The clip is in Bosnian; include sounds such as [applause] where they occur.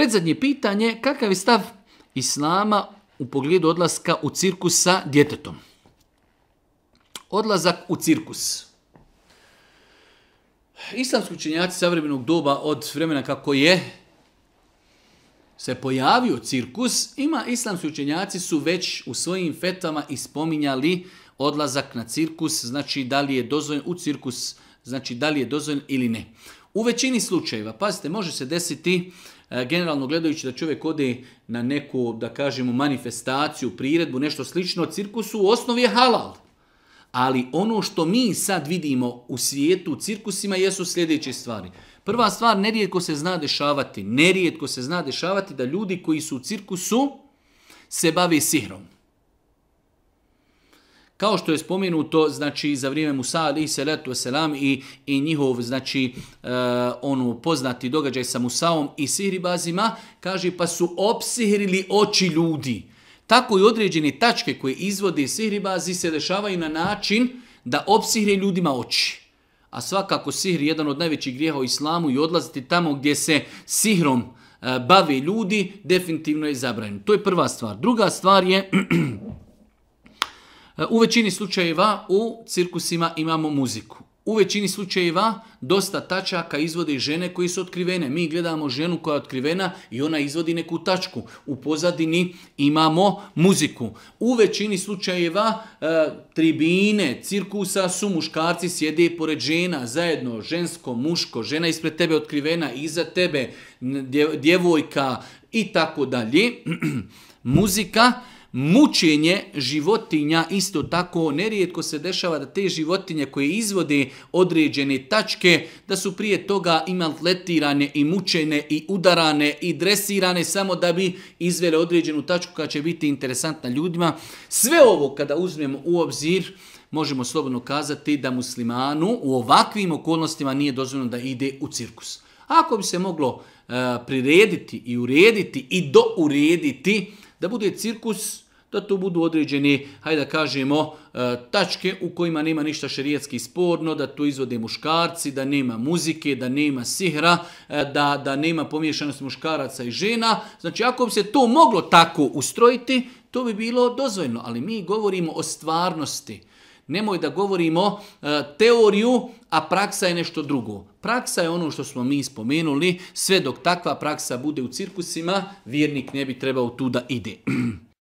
Predzadnje pitanje, kakav je stav islama u pogledu odlaska u cirkus sa djetetom? Odlazak u cirkus. Islamski učenjaci savremenog doba od vremena kako je se pojavio cirkus, ima islamski učenjaci su već u svojim fetvama ispominjali odlazak na cirkus, znači da li je dozvoljen u cirkus, znači da li je dozvoljen ili ne. U većini slučajeva, pazite, može se desiti, e, generalno gledajući da čovjek ode na neku, da kažemo, manifestaciju, priredbu, nešto slično, cirkusu u osnovi je halal. Ali ono što mi sad vidimo u svijetu, u cirkusima, jesu sljedeće stvari. Prva stvar, nerijetko se zna dešavati, nerijetko se zna dešavati da ljudi koji su u cirkusu se bave sihrom. Kao što je spomenuto, znači, za vrijeme Musa ali i Seletu Veselam i, i njihov, znači, e, eh, onu poznati događaj sa Musaom i Sihribazima, kaže, pa su opsihrili oči ljudi. Tako i određene tačke koje izvode Sihribazi se dešavaju na način da opsihre ljudima oči. A svakako sihr je jedan od najvećih grijeha u islamu i odlaziti tamo gdje se sihrom eh, bave ljudi definitivno je zabranjeno. To je prva stvar. Druga stvar je [clears throat] E, u većini slučajeva u cirkusima imamo muziku. U većini slučajeva dosta tačaka izvode žene koji su otkrivene. Mi gledamo ženu koja je otkrivena i ona izvodi neku tačku. U pozadini imamo muziku. U većini slučajeva e, tribine, cirkusa su muškarci, sjede pored žena, zajedno žensko, muško, žena ispred tebe otkrivena, iza tebe djevojka i tako dalje. [clears throat] Muzika... E, Mučenje životinja isto tako nerijetko se dešava da te životinje koje izvode određene tačke da su prije toga imali letirane i mučene i udarane i dresirane samo da bi izvele određenu tačku koja će biti interesantna ljudima. Sve ovo kada uzmemo u obzir možemo slobodno kazati da muslimanu u ovakvim okolnostima nije dozvoljeno da ide u cirkus. Ako bi se moglo uh, prirediti i urediti i do urediti uh, da bude cirkus, da to budu određene, hajde da kažemo, e, tačke u kojima nema ništa šerijetski sporno, da to izvode muškarci, da nema muzike, da nema sihra, e, da, da nema pomješanost muškaraca i žena. Znači, ako bi se to moglo tako ustrojiti, to bi bilo dozvoljno. Ali mi govorimo o stvarnosti. Nemoj da govorimo e, teoriju, a praksa je nešto drugo. Praksa je ono što smo mi spomenuli, sve dok takva praksa bude u cirkusima, vjernik ne bi trebao tu da ide. [clears throat]